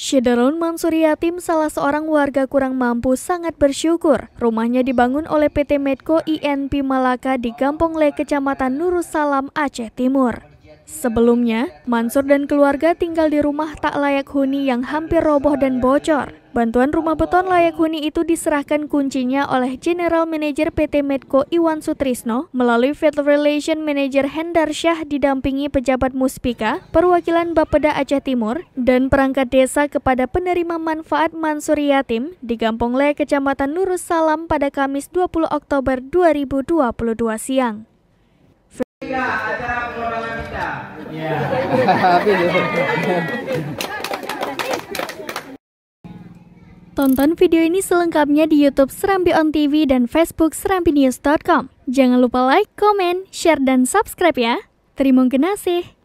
Syiderun Mansuri Yatim, salah seorang warga kurang mampu, sangat bersyukur. Rumahnya dibangun oleh PT Medco INP Malaka di Kampung Le, Kecamatan Salam, Aceh Timur. Sebelumnya, Mansur dan keluarga tinggal di rumah tak layak huni yang hampir roboh dan bocor. Bantuan rumah beton layak huni itu diserahkan kuncinya oleh General Manager PT Medco Iwan Sutrisno melalui Federal Relation Manager Hendar Syah didampingi pejabat Muspika, perwakilan Bapeda Aceh Timur, dan perangkat desa kepada penerima manfaat Mansur Yatim di Kampung Le, Kecamatan Nurus Salam pada Kamis 20 Oktober 2022 siang. Acara kita. Iya. Tonton video ini selengkapnya di YouTube Serambi On TV dan Facebook serambinews.com. Jangan lupa like, komen, share, dan subscribe ya. Terima kasih.